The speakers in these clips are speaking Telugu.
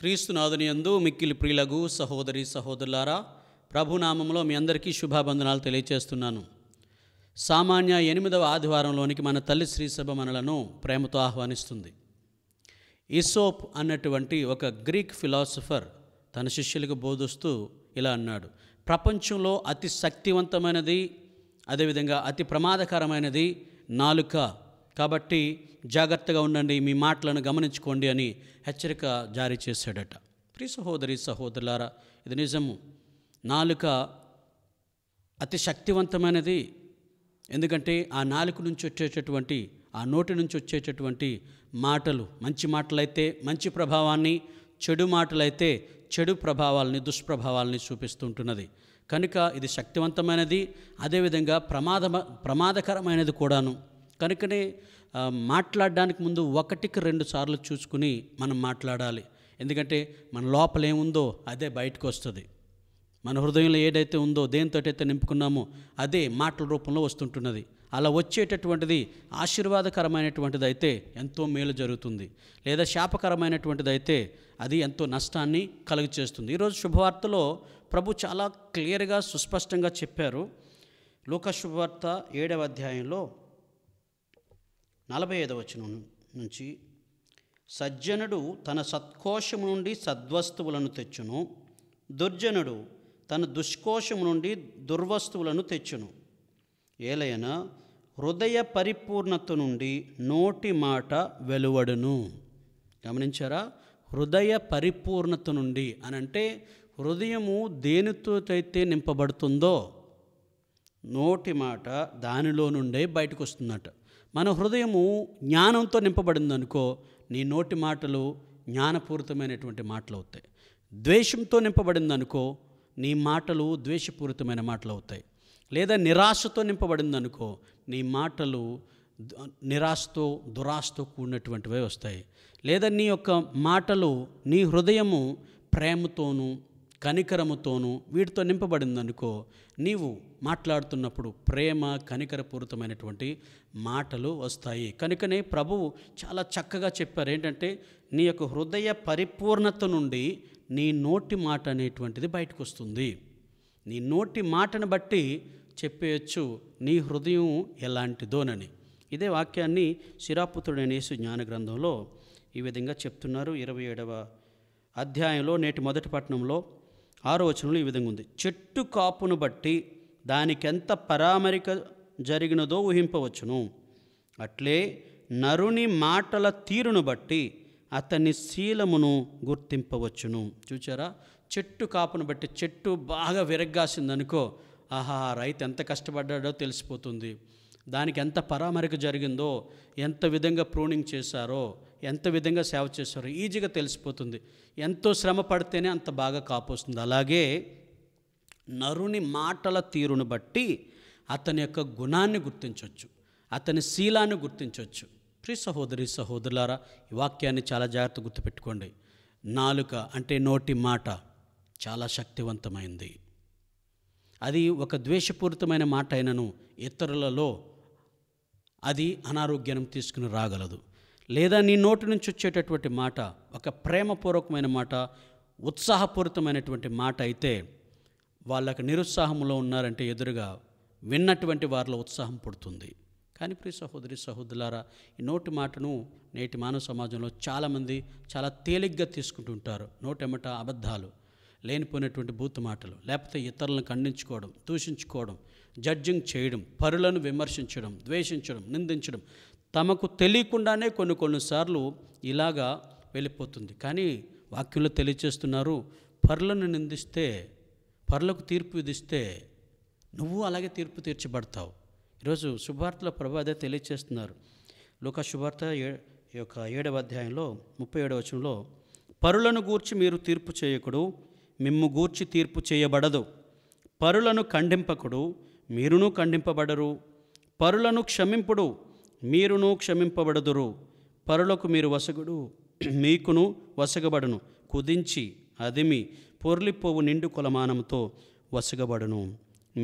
క్రీస్తునాథుని అందు మిక్కిలి ప్రియులగు సహోదరి సహోదరులారా ప్రభునామంలో మీ అందరికీ శుభాబంధనాలు తెలియచేస్తున్నాను సామాన్య ఎనిమిదవ ఆదివారంలోనికి మన తల్లి శ్రీసభ మనలను ప్రేమతో ఆహ్వానిస్తుంది ఇసోప్ అన్నటువంటి ఒక గ్రీక్ ఫిలాసఫర్ తన శిష్యులకు బోధిస్తూ ఇలా అన్నాడు ప్రపంచంలో అతి శక్తివంతమైనది అదేవిధంగా అతి ప్రమాదకరమైనది నాలుక కాబట్టి జాగ్రత్తగా ఉండండి మీ మాటలను గమనించుకోండి అని హెచ్చరిక జారీ చేశాడట ప్రి సహోదరి సహోదరులారా ఇది నిజము నాలుక అతి శక్తివంతమైనది ఎందుకంటే ఆ నాలుక నుంచి వచ్చేటటువంటి ఆ నోటి నుంచి వచ్చేటటువంటి మాటలు మంచి మాటలైతే మంచి ప్రభావాన్ని చెడు మాటలైతే చెడు ప్రభావాలని దుష్ప్రభావాలని చూపిస్తుంటున్నది కనుక ఇది శక్తివంతమైనది అదేవిధంగా ప్రమాద ప్రమాదకరమైనది కూడాను కనుకనే మాట్లాడడానికి ముందు ఒకటికి రెండు సార్లు చూసుకుని మనం మాట్లాడాలి ఎందుకంటే మన లోపలేముందో అదే బయటకు వస్తుంది మన హృదయంలో ఏదైతే ఉందో అయితే నింపుకున్నామో అదే మాటల రూపంలో వస్తుంటున్నది అలా వచ్చేటటువంటిది ఆశీర్వాదకరమైనటువంటిది అయితే ఎంతో మేలు జరుగుతుంది లేదా శాపకరమైనటువంటిది అయితే అది ఎంతో నష్టాన్ని కలుగు చేస్తుంది ఈరోజు శుభవార్తలో ప్రభు చాలా క్లియర్గా సుస్పష్టంగా చెప్పారు లోక శుభవార్త ఏడవ అధ్యాయంలో నలభై ఐదవ వచ్చిన నుంచి సజ్జనుడు తన సత్కోశము నుండి సద్వస్తువులను తెచ్చును దుర్జనుడు తన దుష్కోశం నుండి దుర్వస్తువులను తెచ్చును ఏలయన హృదయ పరిపూర్ణత నుండి నోటి మాట వెలువడును గమనించారా హృదయ పరిపూర్ణత నుండి అని అంటే హృదయము దేనితోటైతే నింపబడుతుందో నోటి మాట దానిలో నుండే బయటకు వస్తుందట మన హృదయము జ్ఞానంతో నింపబడిందనుకో నీ నోటి మాటలు జ్ఞానపూరితమైనటువంటి మాటలు అవుతాయి ద్వేషంతో నింపబడింది అనుకో నీ మాటలు ద్వేషపూరితమైన మాటలు అవుతాయి లేదా నిరాశతో నింపబడింది అనుకో నీ మాటలు నిరాశతో దురాశతో కూడినటువంటివే వస్తాయి లేదా నీ యొక్క మాటలు నీ హృదయము ప్రేమతోనూ కనికరముతోనూ వీటితో నింపబడింది అనుకో నీవు మాట్లాడుతున్నప్పుడు ప్రేమ కనికరపూరితమైనటువంటి మాటలు వస్తాయి కనుకనే ప్రభువు చాలా చక్కగా చెప్పారు ఏంటంటే నీ యొక్క హృదయ పరిపూర్ణత నుండి నీ నోటి మాట అనేటువంటిది బయటకు వస్తుంది నీ నోటి మాటను బట్టి చెప్పేయచ్చు నీ హృదయం ఎలాంటిదోనని ఇదే వాక్యాన్ని శిరాపుత్రుడైన అనేసి జ్ఞాన గ్రంథంలో ఈ విధంగా చెప్తున్నారు ఇరవై ఏడవ అధ్యాయంలో నేటి మొదటి పట్టణంలో ఆరో వచనంలో ఈ విధంగా ఉంది చెట్టు కాపును బట్టి దానికెంత పరామరిక జరిగినదో ఊహింపవచ్చును అట్లే నరుని మాటల తీరును బట్టి అతని శీలమును గుర్తింపవచ్చును చూచారా చెట్టు కాపును బట్టి చెట్టు బాగా విరగ్గాసిందనుకో ఆహా రైతు ఎంత కష్టపడ్డాడో తెలిసిపోతుంది దానికి ఎంత పరామరిక జరిగిందో ఎంత విధంగా ప్రూనింగ్ చేశారో ఎంత విధంగా సేవ చేశారో ఈజీగా తెలిసిపోతుంది ఎంతో శ్రమ పడితేనే అంత బాగా కాపోస్తుంది అలాగే నరుని మాటల తీరును బట్టి అతని యొక్క గుణాన్ని గుర్తించవచ్చు అతని శీలాన్ని గుర్తించవచ్చు ప్రియ సహోదరి సహోదరులారా ఈ వాక్యాన్ని చాలా జాగ్రత్త గుర్తుపెట్టుకోండి నాలుక అంటే నోటి మాట చాలా శక్తివంతమైంది అది ఒక ద్వేషపూరితమైన మాట అయినను ఇతరులలో అది అనారోగ్యం తీసుకుని రాగలదు లేదా నీ నోటి నుంచి వచ్చేటటువంటి మాట ఒక ప్రేమపూర్వకమైన మాట ఉత్సాహపూరితమైనటువంటి మాట అయితే వాళ్ళకి నిరుత్సాహంలో ఉన్నారంటే ఎదురుగా విన్నటువంటి వారిలో ఉత్సాహం పుడుతుంది కానీ ప్రియ సహోదరి సహోదరులారా ఈ నోటి మాటను నేటి మానవ సమాజంలో చాలామంది చాలా తేలిగ్గా తీసుకుంటుంటారు నోటెమట అబద్ధాలు లేనిపోయినటువంటి బూత్ మాటలు లేకపోతే ఇతరులను ఖండించుకోవడం దూషించుకోవడం జడ్జింగ్ చేయడం పరులను విమర్శించడం ద్వేషించడం నిందించడం తమకు తెలియకుండానే కొన్ని కొన్నిసార్లు ఇలాగా వెళ్ళిపోతుంది కానీ వాక్యంలో తెలియచేస్తున్నారు పరులను నిందిస్తే పరులకు తీర్పు విధిస్తే నువ్వు అలాగే తీర్పు తీర్చబడతావు ఈరోజు శుభార్తలో ప్రభు అదే తెలియచేస్తున్నారు లోక శుభార్త యొక్క ఏడవ అధ్యాయంలో ముప్పై ఏడవ వచనంలో పరులను గూర్చి మీరు తీర్పు చేయకుడు మిమ్ము గూర్చి తీర్పు చేయబడదు పరులను ఖండింపకుడు మీరును ఖండింపబడరు పరులను క్షమింపుడు మీరును క్షమింపబడదురు పరులకు మీరు వసగుడు మీకును వసగబడును కుదించి అదిమి పొర్లిపోవు నిండు కొలమానంతో వసగబడును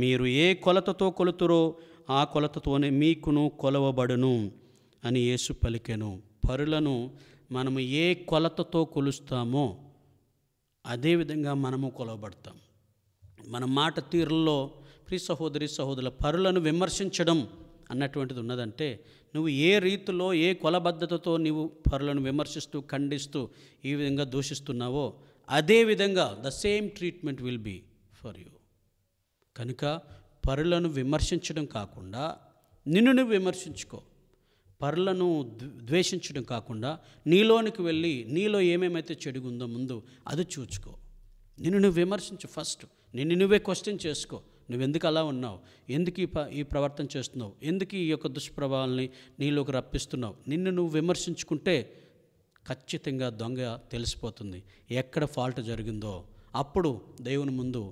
మీరు ఏ కొలతతో కొలుతురో ఆ కొలతతోనే మీకును కొలవబడును అని యేసు పలికెను పరులను మనము ఏ కొలతతో కొలుస్తామో అదేవిధంగా మనము కొలవబడతాం మన మాట తీరుల్లో ప్రి సహోదరి సహోదరుల పరులను విమర్శించడం అన్నటువంటిది ఉన్నదంటే నువ్వు ఏ రీతిలో ఏ కొలబద్ధతతో నీవు పరులను విమర్శిస్తూ ఖండిస్తూ ఈ విధంగా దూషిస్తున్నావో అదేవిధంగా the same treatment will be for you కనుక పరులను విమర్శించడం కాకుండా నిన్ను నువ్వు విమర్శించుకో పరులను ద్వేషించడం కాకుండా నీలోనికి వెళ్ళి నీలో ఏమేమైతే చెడుగుందో ముందు అది చూచుకో నిన్ను నువ్వు విమర్శించు ఫస్ట్ నిన్ను నువ్వే క్వశ్చన్ చేసుకో నువ్వు ఎందుకు అలా ఉన్నావు ఎందుకు ఈ ఈ ప్రవర్తన చేస్తున్నావు ఎందుకు ఈ యొక్క దుష్ప్రభావాల్ని నీలోకి రప్పిస్తున్నావు నిన్ను నువ్వు విమర్శించుకుంటే ఖచ్చితంగా దొంగ తెలిసిపోతుంది ఎక్కడ ఫాల్ట్ జరిగిందో అప్పుడు దేవుని ముందు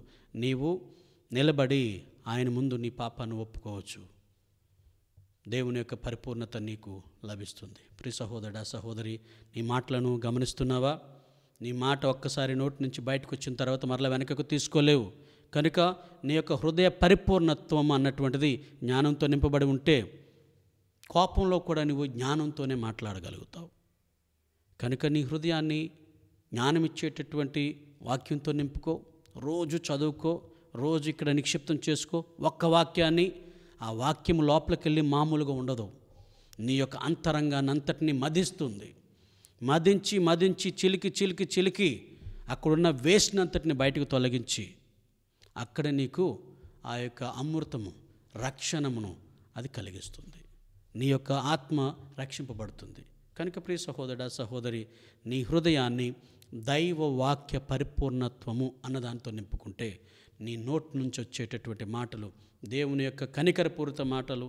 నీవు నిలబడి ఆయన ముందు నీ పాపాన్ని ఒప్పుకోవచ్చు దేవుని యొక్క పరిపూర్ణత నీకు లభిస్తుంది ప్రి సహోదరుడా సహోదరి నీ మాటలను గమనిస్తున్నావా నీ మాట ఒక్కసారి నోటి నుంచి బయటకు వచ్చిన తర్వాత మరలా వెనకకు తీసుకోలేవు కనుక నీ యొక్క హృదయ పరిపూర్ణత్వం అన్నటువంటిది జ్ఞానంతో నింపబడి ఉంటే కోపంలో కూడా నువ్వు జ్ఞానంతోనే మాట్లాడగలుగుతావు కనుక నీ హృదయాన్ని జ్ఞానం ఇచ్చేటటువంటి వాక్యంతో నింపుకో రోజు చదువుకో రోజు ఇక్కడ నిక్షిప్తం చేసుకో ఒక్క వాక్యాన్ని ఆ వాక్యం లోపలికి వెళ్ళి మామూలుగా ఉండదు నీ యొక్క అంతరంగాన్ని అంతటిని మదిస్తుంది మదించి మదించి చిలికి చిలికి చిలికి అక్కడున్న వేస్ట్ని అంతటిని బయటకు తొలగించి అక్కడ నీకు ఆ యొక్క అమృతము రక్షణమును అది కలిగిస్తుంది నీ యొక్క ఆత్మ రక్షింపబడుతుంది కనుక ప్రియ సహోదరుడు సహోదరి నీ హృదయాన్ని దైవ వాక్య పరిపూర్ణత్వము అన్నదానితో నింపుకుంటే నీ నోట్ నుంచి వచ్చేటటువంటి మాటలు దేవుని యొక్క కనికరపూరిత మాటలు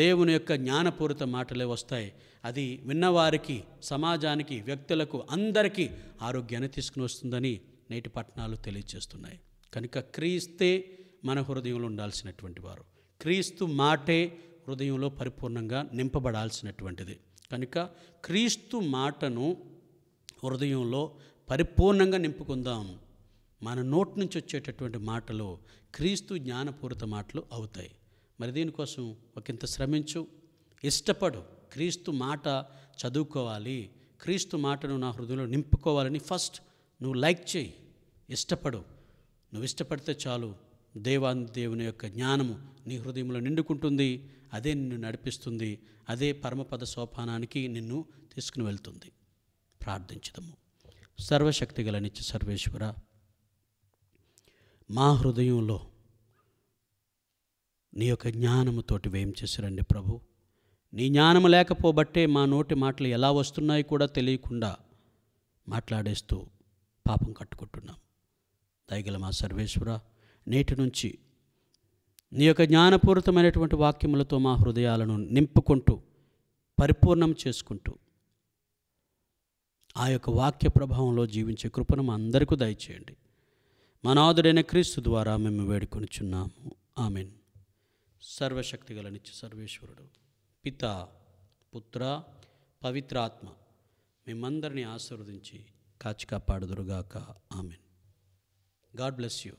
దేవుని యొక్క జ్ఞానపూరిత మాటలే వస్తాయి అది విన్నవారికి సమాజానికి వ్యక్తులకు అందరికీ ఆరోగ్యాన్ని తీసుకుని వస్తుందని నేటి పట్టణాలు తెలియజేస్తున్నాయి కనుక క్రీస్తే మన హృదయంలో ఉండాల్సినటువంటి వారు క్రీస్తు మాటే హృదయంలో పరిపూర్ణంగా నింపబడాల్సినటువంటిది కనుక క్రీస్తు మాటను హృదయంలో పరిపూర్ణంగా నింపుకుందాం మన నోటి నుంచి వచ్చేటటువంటి మాటలు క్రీస్తు జ్ఞానపూరిత మాటలు అవుతాయి మరి దీనికోసం ఒకంత శ్రమించు ఇష్టపడు క్రీస్తు మాట చదువుకోవాలి క్రీస్తు మాటను నా హృదయంలో నింపుకోవాలని ఫస్ట్ నువ్వు లైక్ చేయి ఇష్టపడు నువ్వు ఇష్టపడితే చాలు దేవాన్ దేవుని యొక్క జ్ఞానము నీ హృదయంలో నిండుకుంటుంది అదే నిన్ను నడిపిస్తుంది అదే పరమపద సోపానానికి నిన్ను తీసుకుని వెళ్తుంది ప్రార్థించదము సర్వశక్తి గల నిత్య సర్వేశ్వర మా హృదయంలో నీ యొక్క జ్ఞానముతోటి వేం చేశారండి ప్రభు నీ జ్ఞానం లేకపోబట్టే మా నోటి మాటలు ఎలా వస్తున్నాయి కూడా తెలియకుండా మాట్లాడేస్తూ పాపం కట్టుకుంటున్నాం దయగల మా సర్వేశ్వర నేటి నుంచి నీ యొక్క జ్ఞానపూరితమైనటువంటి వాక్యములతో మా హృదయాలను నింపుకుంటూ పరిపూర్ణం చేసుకుంటూ ఆ యొక్క వాక్య ప్రభావంలో జీవించే కృపను మా అందరికీ దయచేయండి మనాదుడైన క్రీస్తు ద్వారా మేము వేడుకొనిచున్నాము ఆమెన్ సర్వశక్తి గల నిత్య సర్వేశ్వరుడు పిత పుత్ర పవిత్రాత్మ మేమందరినీ ఆశీర్వదించి కాచి ఆమెన్ గాడ్ బ్లెస్ యూ